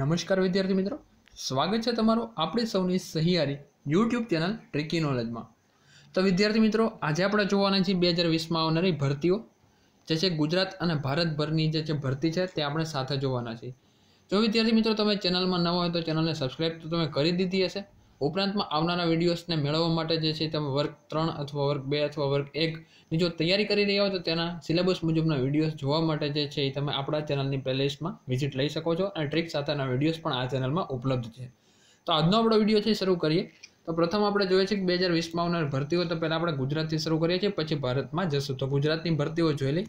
નમસ્કાર વિદ્યાર્થી મિત્રો સ્વાગત છે તમારું આપણી સૌની સહિયારી યુટ્યુબ ચેનલ ટ્રિકી નોલેજમાં તો વિદ્યાર્થી મિત્રો આજે આપણે જોવાના છીએ બે હજાર વીસમાં આવનારી ભરતીઓ જે છે ગુજરાત અને ભારતભરની જે છે ભરતી છે તે આપણે સાથે જોવાના છીએ જો વિદ્યાર્થી મિત્રો તમે ચેનલમાં ન હોય તો ચેનલને સબસ્ક્રાઈબ તો તમે કરી દીધી હશે ઉપરાંતમાં આવનારા વિડીયોઝને મેળવવા માટે જે છે તમે વર્ક ત્રણ અથવા વર્ક બે અથવા વર્ક એકની જો તૈયારી કરી રહ્યા હોય તો તેના સિલેબસ મુજબના વિડીયોઝ જોવા માટે જે છે એ તમે આપણા ચેનલની પ્લેલિસ્ટમાં વિઝિટ લઈ શકો છો અને ટ્રીક સાથેના વિડીયોઝ પણ આ ચેનલમાં ઉપલબ્ધ છે તો આજનો આપણો વિડીયો છે શરૂ કરીએ તો પ્રથમ આપણે જોઈએ છીએ કે બે હજાર વીસમાં આવનાર ભરતીઓ તો પહેલાં આપણે ગુજરાતથી શરૂ કરીએ છીએ પછી ભારતમાં જશું તો ગુજરાતની ભરતીઓ જોઈ લઈ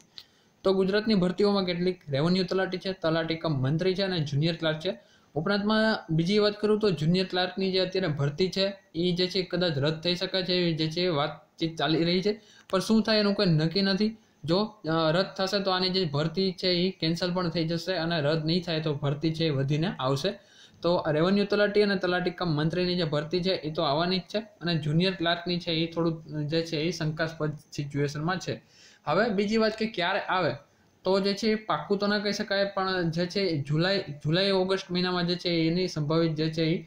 તો ગુજરાતની ભરતીઓમાં કેટલીક રેવન્યુ તલાટી છે તલાટી કમ મંત્રી છે અને જુનિયર ક્લાર્ક છે ઉપરાંતમાં બીજી વાત કરું તો જુનિયર ક્લાર્કની જે અત્યારે ભરતી છે એ જે છે કદાચ રદ થઈ શકે છે એવી જે છે વાતચીત ચાલી રહી છે પણ શું થાય એનું કોઈ નક્કી નથી જો રદ થશે તો આની જે ભરતી છે એ કેન્સલ પણ થઈ જશે અને રદ નહીં થાય તો ભરતી છે એ વધીને આવશે તો રેવન્યુ તલાટી અને તલાટી કમ મંત્રીની જે ભરતી છે એ તો આવવાની જ છે અને જુનિયર ક્લાર્કની છે એ થોડું જે છે એ શંકાસ્પદ સિચ્યુએશનમાં છે હવે બીજી વાત કે ક્યારે આવે તો જે છે પાક્કું તો ન કહી શકાય પણ જે છે જુલાઈ જુલાઈ ઓગસ્ટ મહિનામાં જે છે એની સંભવિત જે છે એ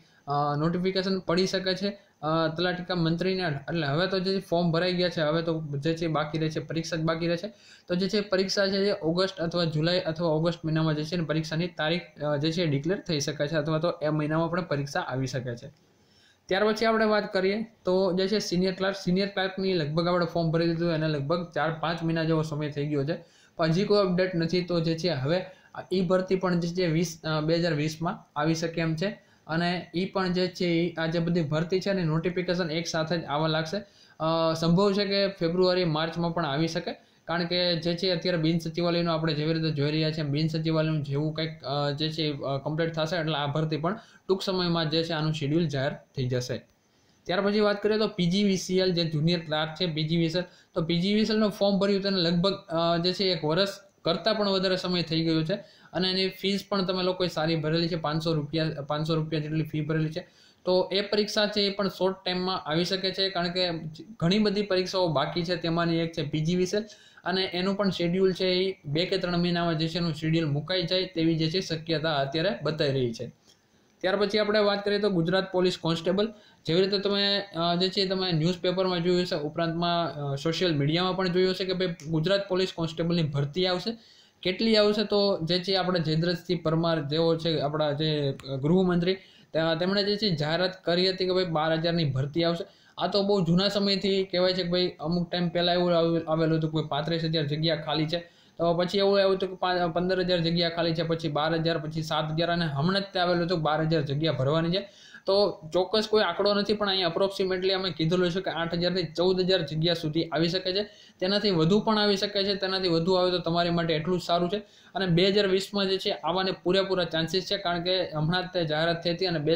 નોટિફિકેશન પડી શકે છે તલાટીકા મંત્રીને એટલે હવે તો જે ફોર્મ ભરાઈ ગયા છે હવે તો જે છે બાકી રહે છે પરીક્ષા જ બાકી રહે છે તો જે છે પરીક્ષા છે જે ઓગસ્ટ અથવા જુલાઈ અથવા ઓગસ્ટ મહિનામાં જે છે પરીક્ષાની તારીખ જે છે ડિક્લેર થઈ શકે છે અથવા તો એ મહિનામાં પણ પરીક્ષા આવી શકે છે ત્યાર પછી આપણે વાત કરીએ તો જે છે સિનિયર ક્લાર્ક સિનિયર ક્લાર્કની લગભગ આપણે ફોર્મ ભરી દીધું એને લગભગ ચાર પાંચ મહિના જેવો સમય થઈ ગયો છે હજી કોઈ અપડેટ નથી તો જે છે હવે ઈ ભરતી પણ જે છે વીસ બે હજાર વીસમાં આવી શકે એમ છે અને એ પણ જે છે એ આ જે બધી ભરતી છે ને નોટિફિકેશન એક સાથે જ આવવા લાગશે સંભવ છે કે ફેબ્રુઆરી માર્ચમાં પણ આવી શકે કારણ કે જે છે અત્યારે બિન સચિવાલયનું આપણે જેવી રીતે જોઈ રહ્યા છીએ બિન સચિવાલયનું જેવું કંઈક જે છે કમ્પ્લીટ થશે એટલે આ ભરતી પણ ટૂંક સમયમાં જે છે આનું શેડ્યુલ જાહેર થઈ જશે ત્યાર પછી વાત કરીએ તો પીજીવીસીએલ જે જુનિયર ક્લાર્ક છે પીજીવીસીએલ તો પીજીવીસીએલનું ફોર્મ ભર્યું તેને લગભગ જે છે એક વર્ષ કરતાં પણ વધારે સમય થઈ ગયો છે અને એની ફીસ પણ તમે લોકોએ સારી ભરેલી છે પાંચસો રૂપિયા પાંચસો રૂપિયા જેટલી ફી ભરેલી છે તો એ પરીક્ષા છે એ પણ શોર્ટ ટાઈમમાં આવી શકે છે કારણ કે ઘણી બધી પરીક્ષાઓ બાકી છે તેમાંની એક છે પીજીવીસીએલ અને એનું પણ શેડ્યુલ છે એ બે કે ત્રણ મહિનામાં જે છે એનું શેડ્યુલ મુકાઈ જાય તેવી જે છે શક્યતા અત્યારે બતાવી રહી છે ત્યાર પછી આપણે વાત કરીએ તો ગુજરાત પોલીસ કોન્સ્ટેબલ જેવી રીતે તમે જે છે તમે ન્યૂઝપેપરમાં જોયું હશે ઉપરાંતમાં સોશિયલ મીડિયામાં પણ જોયું હશે કે ભાઈ ગુજરાત પોલીસ કોન્સ્ટેબલની ભરતી આવશે કેટલી આવશે તો જે છે આપણે જયદ્રથસિંહ પરમાર જેવો છે આપણા જે ગૃહમંત્રી તેમણે જે છે જાહેરાત કરી હતી કે ભાઈ બાર હજારની ભરતી આવશે આ તો બહુ જૂના સમયથી કહેવાય છે કે ભાઈ અમુક ટાઈમ પહેલાં એવું આવેલું હતું કે પાંત્રીસ હજાર જગ્યા ખાલી છે તો પછી એવું આવ્યું હતું કે પંદર હજાર જગ્યા ખાલી છે પછી બાર હજાર પછી સાત હજાર અને હમણાં જ તે આવેલું હતું બાર હજાર જગ્યા ભરવાની છે તો ચોક્કસ કોઈ આંકડો નથી પણ અહીંયા અપ્રોક્સિમેટલી અમે કીધેલું છે કે આઠ હજારથી ચૌદ હજાર જગ્યા સુધી આવી શકે છે તેનાથી વધુ પણ આવી શકે છે તેનાથી વધુ આવે તો તમારી માટે એટલું જ સારું છે અને બે હજાર વીસમાં જે છે આવાને પૂરેપૂરા ચાન્સીસ છે કારણ કે હમણાં જ તે જાહેરાત થઈ હતી અને બે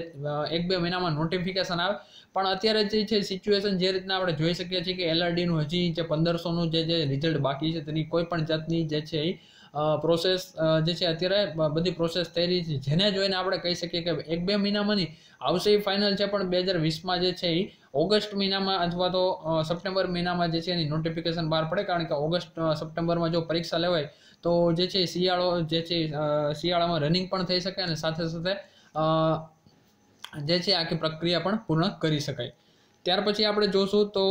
એક બે મહિનામાં નોટિફિકેશન આવે પણ અત્યારે જે છે સિચ્યુએશન જે રીતના આપણે જોઈ શકીએ છીએ કે એલઆરડીનું હજી જે પંદરસોનું જે જે રિઝલ્ટ બાકી છે તેની કોઈ પણ જાતની જે છે એ પ્રોસેસ જે છે અત્યારે બધી પ્રોસેસ થઈ રહી છે જેને જોઈને આપણે કહી શકીએ કે એક બે મહિનામાં નહીં આવશે એ ફાઇનલ છે પણ બે હજાર વીસમાં જે છે એ ઓગસ્ટ મહિનામાં અથવા તો સપ્ટેમ્બર મહિનામાં જે છે એની નોટિફિકેશન બહાર પડે કારણ કે ઓગસ્ટ સપ્ટેમ્બરમાં જો પરીક્ષા લેવાય તો જે છે શિયાળો જે છે શિયાળામાં રનિંગ પણ થઈ શકે અને સાથે સાથે જે છે આખી પ્રક્રિયા પણ પૂર્ણ કરી શકાય ત્યાર પછી આપણે જોશું તો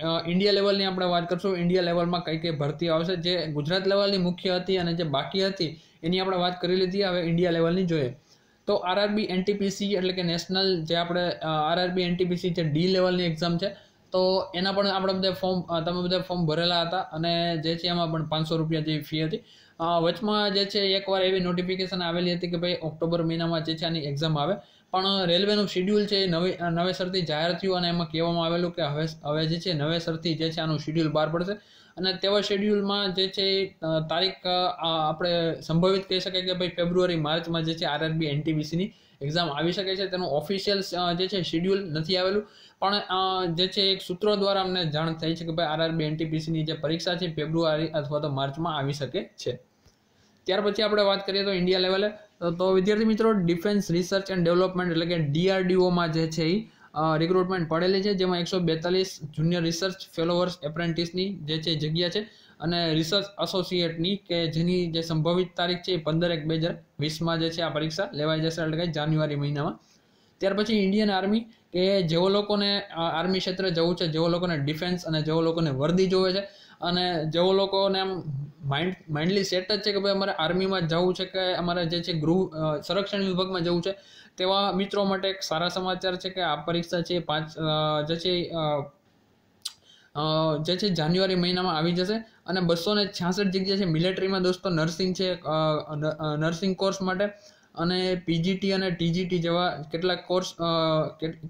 ઇન્ડિયા લેવલની આપણે વાત કરશું ઇન્ડિયા લેવલમાં કઈ કઈ ભરતી આવશે જે ગુજરાત લેવલની મુખ્ય હતી અને જે બાકી હતી એની આપણે વાત કરી લીધી હવે ઇન્ડિયા લેવલની જોઈએ તો આરઆરબી એનટીપીસી એટલે કે નેશનલ જે આપણે આરઆરબી એનટીપીસી જે ડી લેવલની એક્ઝામ છે તો એના પણ આપણે બધા ફોર્મ તમે બધા ફોર્મ ભરેલા હતા અને જે છે એમાં પણ પાંચસો રૂપિયા જેવી ફી હતી વચમાં જે છે એકવાર એવી નોટિફિકેશન આવેલી હતી કે ભાઈ ઓક્ટોબર મહિનામાં જે છે આની એક્ઝામ આવે પણ રેલવેનું શિડ્યુલ છે એ નવી નવેસરથી જાહેર થયું અને એમાં કહેવામાં આવેલું કે હવે હવે જે છે નવેસરથી જે છે આનું શિડ્યુલ બહાર પડશે અને તેવા શેડ્યુલમાં જે છે તારીખ આપણે સંભવિત કહી શકાય કે ભાઈ ફેબ્રુઆરી માર્ચમાં જે છે આરઆરબી એનટીબીસીની એક્ઝામ આવી શકે છે તેનું ઓફિશિયલ જે છે શેડ્યુલ નથી આવેલું પણ જે છે એક સૂત્રો દ્વારા અમને જાણ થઈ છે કે ભાઈ આરઆરબી એનટીપીસીની જે પરીક્ષા છે ફેબ્રુઆરી અથવા તો માર્ચમાં આવી શકે છે ત્યાર પછી આપણે વાત કરીએ તો ઇન્ડિયા લેવલે તો વિદ્યાર્થી મિત્રો ડિફેન્સ રિસર્ચ એન્ડ ડેવલપમેન્ટ એટલે કે ડીઆરડીઓમાં જે છે એ રિક્રુટમેન્ટ પડેલી છે જેમાં એકસો બેતાલીસ જુનિયર રિસર્ચ ફેલોવર્સ એપ્રેન્ટિસની જે છે જગ્યા છે અને રિસર્ચ એસોસિએટની કે જેની જે સંભવિત તારીખ છે એ પંદર એક બે હજાર વીસમાં જે છે આ પરીક્ષા લેવાઈ જશે એટલે કે જાન્યુઆરી મહિનામાં ત્યાર પછી ઇન્ડિયન આર્મી કે જેઓ લોકોને આર્મી ક્ષેત્રે જવું છે જેઓ લોકોને ડિફેન્સ અને જેઓ લોકોને વર્દી જોવે છે અને જેઓ લોકોને આમ માઇન્ડ માઇન્ડલી સેટ જ છે કે ભાઈ અમારે આર્મીમાં જવું છે કે અમારે જે છે ગૃહ સંરક્ષણ વિભાગમાં જવું છે તેવા મિત્રો માટે એક સારા સમાચાર છે કે આ પરીક્ષા છે પાંચ જે છે જે છે જાન્યુઆરી મહિનામાં આવી જશે અને બસો ને છ્યાસઠ જગ્યા છે મિલિટરીમાં દોસ્તો નર્સિંગ છે નર્સિંગ કોર્સ માટે અને પીજીટી અને ટીજીટી જેવા કેટલાક કોર્સ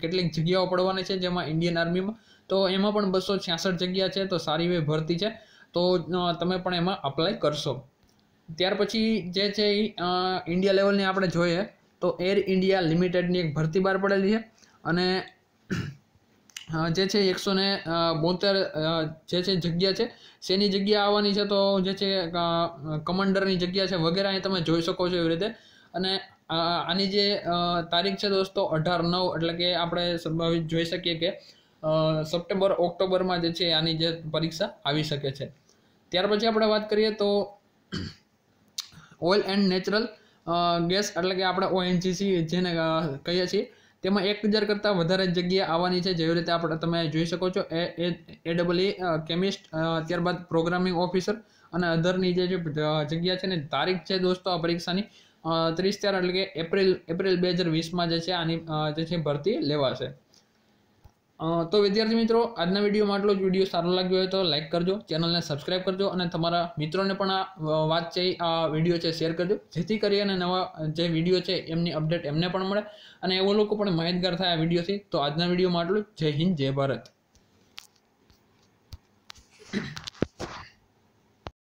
કેટલીક જગ્યાઓ પડવાની છે જેમાં ઇન્ડિયન આર્મીમાં તો એમાં પણ બસો છ્યાસઠ જગ્યા છે તો સારી એવી ભરતી છે તો તમે પણ એમાં અપ્લાય કરશો ત્યાર પછી જે છે એ ઇન્ડિયા લેવલની આપણે જોઈએ તો એર ઇન્ડિયા લિમિટેડની એક ભરતી બહાર પડેલી છે અને જે છે એકસો ને બોતેર જે છે જગ્યા છે શેની જગ્યા આવવાની છે તો જે છે કમાન્ડરની જગ્યા છે વગેરે અહીં તમે જોઈ શકો છો એવી રીતે અને આની જે તારીખ છે દોસ્તો અઢાર નવ એટલે કે આપણે જોઈ શકીએ કે સપ્ટેમ્બર ઓક્ટોબરમાં જે છે આની જે પરીક્ષા આવી શકે છે ત્યાર પછી આપણે વાત કરીએ તો ઓઇલ એન્ડ નેચરલ ગેસ એટલે કે આપણે ઓએનજીસી જેને કહીએ છીએ તેમાં એક હજાર કરતાં વધારે જગ્યા આવવાની છે જેવી રીતે આપણે તમે જોઈ શકો છો એ A A double A chemist ત્યારબાદ પ્રોગ્રામિંગ ઓફિસર અને અધરની જે જગ્યા છે ને તારીખ છે દોસ્તો આ પરીક્ષાની ત્રીસ ચાર એટલે કે એપ્રિલ એપ્રિલ બે હજાર વીસમાં જે છે આની જે છે ભરતી લેવાશે તો વિદ્યાર્થી મિત્રો આજના વિડીયોમાં આટલો જ વિડીયો સારો લાગ્યો હોય તો લાઇક કરજો ચેનલને સબસ્ક્રાઇબ કરજો અને તમારા મિત્રોને પણ આ વાત છે આ વિડીયો છે શેર કરજો જેથી કરી અને નવા જે વિડીયો છે એમની અપડેટ એમને પણ મળે અને એવો લોકો પણ માહિતગાર થાય આ વિડીયોથી તો આજના વિડીયોમાં આટલું જય હિન્દ જય ભારત